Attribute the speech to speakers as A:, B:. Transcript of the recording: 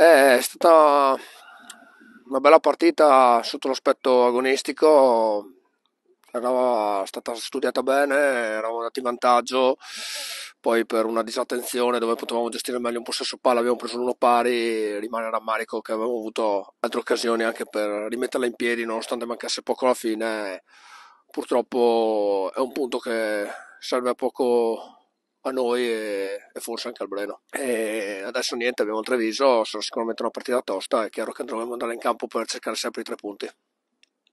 A: Eh, è stata
B: una bella partita sotto l'aspetto agonistico, era stata studiata bene, eravamo andati in vantaggio, poi per una disattenzione dove potevamo gestire meglio un possesso palla abbiamo preso l'uno pari, rimane rammarico che avevamo avuto altre occasioni anche per rimetterla in piedi nonostante mancasse poco alla fine, purtroppo è un punto che serve a poco a noi e, e forse anche al Breno. E adesso niente, abbiamo il Treviso, sarà sicuramente una partita tosta, è chiaro che andremo ad andare in campo per cercare sempre i tre punti.